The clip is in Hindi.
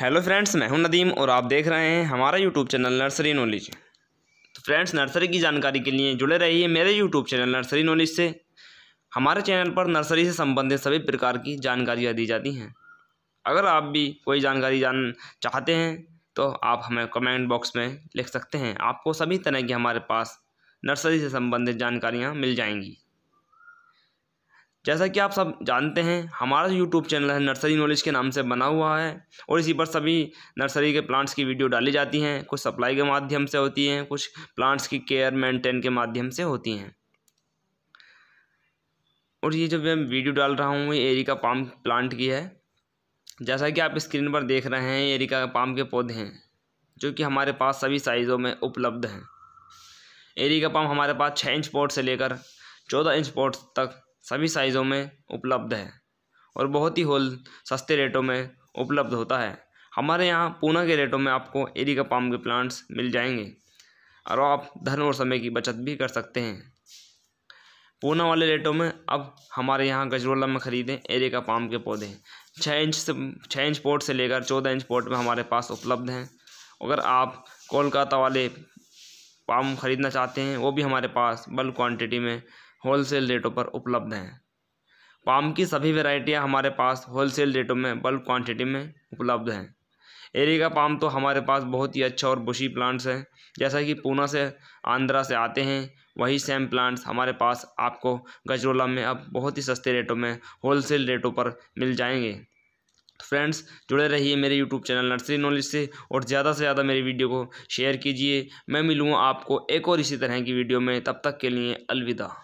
हेलो फ्रेंड्स मैं हूं नदीम और आप देख रहे हैं हमारा यूट्यूब चैनल नर्सरी नॉलेज तो फ्रेंड्स नर्सरी की जानकारी के लिए जुड़े रहिए मेरे यूट्यूब चैनल नर्सरी नॉलेज से हमारे चैनल पर नर्सरी से संबंधित सभी प्रकार की जानकारियाँ दी जाती हैं अगर आप भी कोई जानकारी जान चाहते हैं तो आप हमें कमेंट बॉक्स में लिख सकते हैं आपको सभी तरह की हमारे पास नर्सरी से संबंधित जानकारियाँ मिल जाएंगी जैसा कि आप सब जानते हैं हमारा यूट्यूब चैनल है नर्सरी नॉलेज के नाम से बना हुआ है और इसी पर सभी नर्सरी के प्लांट्स की वीडियो डाली जाती हैं कुछ सप्लाई के माध्यम से होती हैं कुछ प्लांट्स की केयर मेंटेन के माध्यम से होती हैं और ये जो मैं वीडियो डाल रहा हूँ ये एरिका पाम प्लांट की है जैसा कि आप स्क्रीन पर देख रहे हैं एरिका पाम के पौधे हैं जो कि हमारे पास सभी साइज़ों में उपलब्ध हैं एरिका पाम हमारे पास छः इंच पोर्ट से लेकर चौदह इंच पोर्ट तक सभी साइज़ों में उपलब्ध है और बहुत ही होल सस्ते रेटों में उपलब्ध होता है हमारे यहाँ पूना के रेटों में आपको एरिका पाम के प्लांट्स मिल जाएंगे और आप धन और समय की बचत भी कर सकते हैं पूना वाले रेटों में अब हमारे यहाँ गजरोला में ख़रीदें एरिका पाम के पौधे छः इंच से छः इंच पोर्ट से लेकर चौदह इंच पोर्ट में हमारे पास उपलब्ध हैं अगर आप कोलकाता वाले पाम ख़रीदना चाहते हैं वो भी हमारे पास बल्क क्वांटिटी में होलसेल रेटों पर उपलब्ध हैं पाम की सभी वेराइटियाँ हमारे पास होलसेल रेटों में बल्क क्वांटिटी में उपलब्ध हैं एरिका पाम तो हमारे पास बहुत ही अच्छा और बुशी प्लांट्स हैं जैसा कि पूना से आंध्रा से आते हैं वही सेम प्लांट्स हमारे पास आपको गजरोला में अब बहुत ही सस्ते रेटों में होलसेल रेटों पर मिल जाएंगे तो फ्रेंड्स जुड़े रहिए मेरे यूट्यूब चैनल नर्सरी नॉलेज से और ज़्यादा से ज़्यादा मेरी वीडियो को शेयर कीजिए मैं मिलूँगा आपको एक और इसी तरह की वीडियो में तब तक के लिए अलविदा